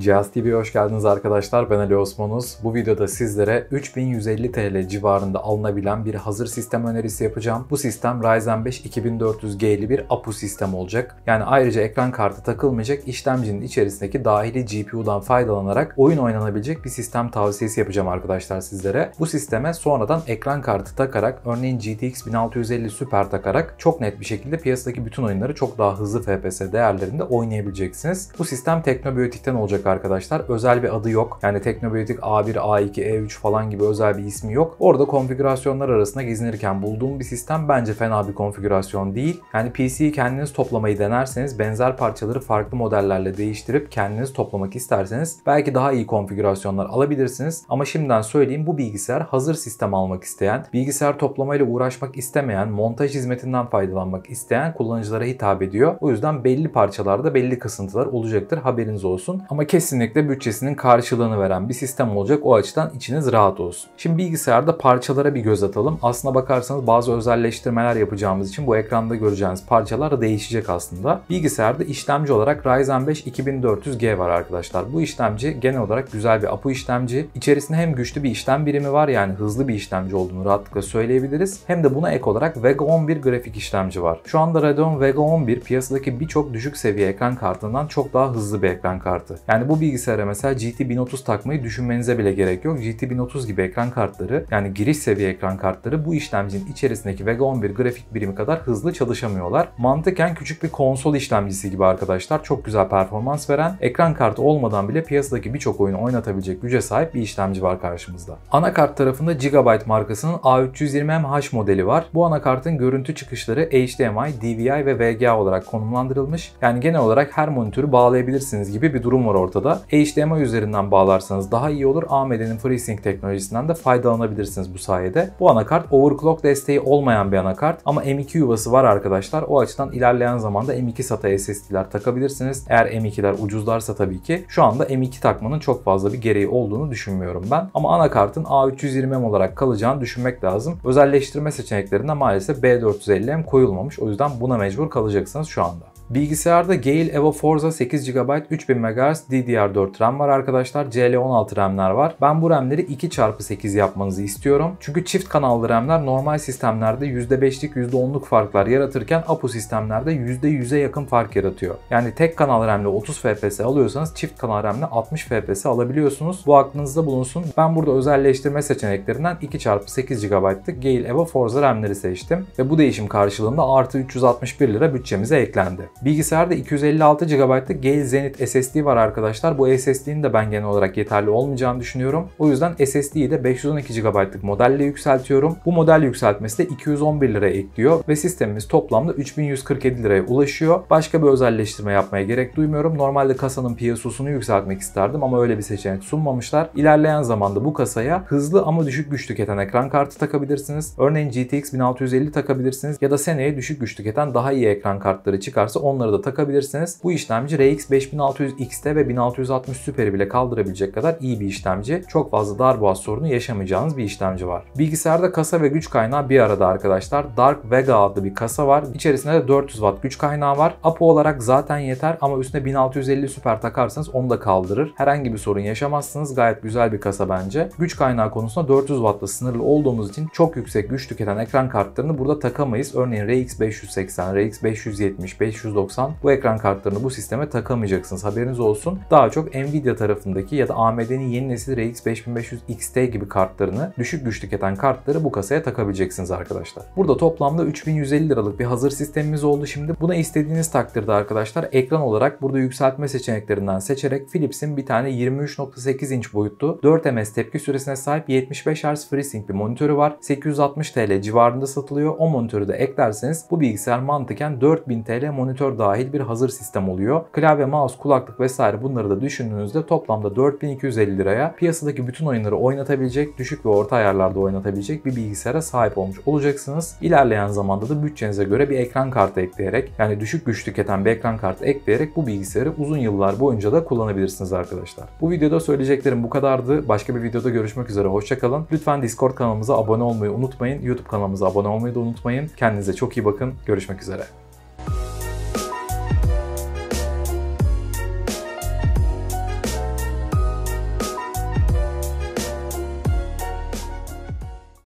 Cihaz TV'ye hoş geldiniz arkadaşlar. Ben Ali Osmanuz. Bu videoda sizlere 3150 TL civarında alınabilen bir hazır sistem önerisi yapacağım. Bu sistem Ryzen 5 2400G'li bir APU sistem olacak. Yani ayrıca ekran kartı takılmayacak işlemcinin içerisindeki dahili GPU'dan faydalanarak oyun oynanabilecek bir sistem tavsiyesi yapacağım arkadaşlar sizlere. Bu sisteme sonradan ekran kartı takarak örneğin GTX 1650 Super takarak çok net bir şekilde piyasadaki bütün oyunları çok daha hızlı FPS değerlerinde oynayabileceksiniz. Bu sistem Teknobiyotik'ten olacak arkadaşlar. Özel bir adı yok. Yani Teknobiyotik A1, A2, E3 falan gibi özel bir ismi yok. Orada konfigürasyonlar arasında gezinirken bulduğum bir sistem bence fena bir konfigürasyon değil. Yani PC'yi kendiniz toplamayı denerseniz benzer parçaları farklı modellerle değiştirip kendiniz toplamak isterseniz belki daha iyi konfigürasyonlar alabilirsiniz. Ama şimdiden söyleyeyim bu bilgisayar hazır sistem almak isteyen, bilgisayar toplamayla uğraşmak istemeyen, montaj hizmetinden faydalanmak isteyen kullanıcılara hitap ediyor. O yüzden belli parçalarda belli kısıntılar olacaktır haberiniz olsun. Ama kesinlikle bütçesinin karşılığını veren bir sistem olacak. O açıdan içiniz rahat olsun. Şimdi bilgisayarda parçalara bir göz atalım. Aslına bakarsanız bazı özelleştirmeler yapacağımız için bu ekranda göreceğiniz parçalar da değişecek aslında. Bilgisayarda işlemci olarak Ryzen 5 2400G var arkadaşlar. Bu işlemci genel olarak güzel bir APU işlemci. İçerisinde hem güçlü bir işlem birimi var yani hızlı bir işlemci olduğunu rahatlıkla söyleyebiliriz. Hem de buna ek olarak Vega 11 grafik işlemci var. Şu anda Radeon Vega 11 piyasadaki birçok düşük seviye ekran kartından çok daha hızlı bir ekran kartı. Yani yani bu bilgisayara mesela GT 1030 takmayı düşünmenize bile gerek yok. GT 1030 gibi ekran kartları yani giriş seviye ekran kartları bu işlemcinin içerisindeki Vega 11 grafik birimi kadar hızlı çalışamıyorlar. Mantıken küçük bir konsol işlemcisi gibi arkadaşlar çok güzel performans veren ekran kartı olmadan bile piyasadaki birçok oyunu oynatabilecek güce sahip bir işlemci var karşımızda. Anakart tarafında Gigabyte markasının A320MH modeli var. Bu anakartın görüntü çıkışları HDMI, DVI ve VGA olarak konumlandırılmış. Yani genel olarak her monitörü bağlayabilirsiniz gibi bir durum var orada ortada. HDMI üzerinden bağlarsanız daha iyi olur. AMD'nin FreeSync teknolojisinden de faydalanabilirsiniz bu sayede. Bu anakart overclock desteği olmayan bir anakart ama M2 yuvası var arkadaşlar. O açıdan ilerleyen zamanda M2 SATA SSD'ler takabilirsiniz. Eğer M2'ler ucuzlarsa tabii ki. Şu anda M2 takmanın çok fazla bir gereği olduğunu düşünmüyorum ben. Ama anakartın A320M olarak kalacağını düşünmek lazım. Özelleştirme seçeneklerinde maalesef B450M koyulmamış. O yüzden buna mecbur kalacaksınız şu anda. Bilgisayarda Gale Evo Forza 8 GB 3000 MHz DDR4 RAM var arkadaşlar. CL16 RAM'ler var. Ben bu RAM'leri 2x8 yapmanızı istiyorum. Çünkü çift kanallı RAM'ler normal sistemlerde %5'lik %10'luk farklar yaratırken APU sistemlerde %100'e yakın fark yaratıyor. Yani tek kanal RAM'le 30 FPS alıyorsanız çift kanal RAM'le 60 FPS alabiliyorsunuz. Bu aklınızda bulunsun. Ben burada özelleştirme seçeneklerinden 2x8 GB'lık Gale Evo Forza RAM'leri seçtim ve bu değişim karşılığında artı 361 lira bütçemize eklendi. Bilgisayarda 256 GB'lık Gale Zenith SSD var arkadaşlar. Bu SSD'nin de ben genel olarak yeterli olmayacağını düşünüyorum. O yüzden SSD'yi de 512 GB'lık modelle yükseltiyorum. Bu model yükseltmesi de 211 lira ekliyor ve sistemimiz toplamda 3147 liraya ulaşıyor. Başka bir özelleştirme yapmaya gerek duymuyorum. Normalde kasanın PSU'sunu yükseltmek isterdim ama öyle bir seçenek sunmamışlar. İlerleyen zamanda bu kasaya hızlı ama düşük güç tüketen ekran kartı takabilirsiniz. Örneğin GTX 1650 takabilirsiniz ya da seneye düşük güç tüketen daha iyi ekran kartları çıkarsa Onları da takabilirsiniz. Bu işlemci RX 5600X'te ve 1660 Super'i bile kaldırabilecek kadar iyi bir işlemci. Çok fazla dar sorunu yaşamayacağınız bir işlemci var. Bilgisayarda kasa ve güç kaynağı bir arada arkadaşlar. Dark Vega adlı bir kasa var. İçerisinde de 400 Watt güç kaynağı var. APO olarak zaten yeter ama üstüne 1650 Super takarsanız onu da kaldırır. Herhangi bir sorun yaşamazsınız. Gayet güzel bir kasa bence. Güç kaynağı konusunda 400 Watt'la sınırlı olduğumuz için çok yüksek güç tüketen ekran kartlarını burada takamayız. Örneğin RX 580, RX 570, 590 990 bu ekran kartlarını bu sisteme takamayacaksınız. Haberiniz olsun. Daha çok Nvidia tarafındaki ya da AMD'nin yeni nesil RX 5500 XT gibi kartlarını düşük güç tüketen kartları bu kasaya takabileceksiniz arkadaşlar. Burada toplamda 3150 liralık bir hazır sistemimiz oldu. Şimdi buna istediğiniz takdirde arkadaşlar ekran olarak burada yükseltme seçeneklerinden seçerek Philips'in bir tane 23.8 inç boyutlu 4 ms tepki süresine sahip 75 Hz FreeSync bir monitörü var. 860 TL civarında satılıyor. O monitörü de eklerseniz bu bilgisayar mantıken 4000 TL monitör sensör dahil bir hazır sistem oluyor. Klavye, mouse, kulaklık vesaire bunları da düşündüğünüzde toplamda 4250 liraya piyasadaki bütün oyunları oynatabilecek, düşük ve orta ayarlarda oynatabilecek bir bilgisayara sahip olmuş olacaksınız. İlerleyen zamanda da bütçenize göre bir ekran kartı ekleyerek yani düşük güç tüketen bir ekran kartı ekleyerek bu bilgisayarı uzun yıllar boyunca da kullanabilirsiniz arkadaşlar. Bu videoda söyleyeceklerim bu kadardı. Başka bir videoda görüşmek üzere. Hoşçakalın. Lütfen Discord kanalımıza abone olmayı unutmayın. YouTube kanalımıza abone olmayı da unutmayın. Kendinize çok iyi bakın. Görüşmek üzere.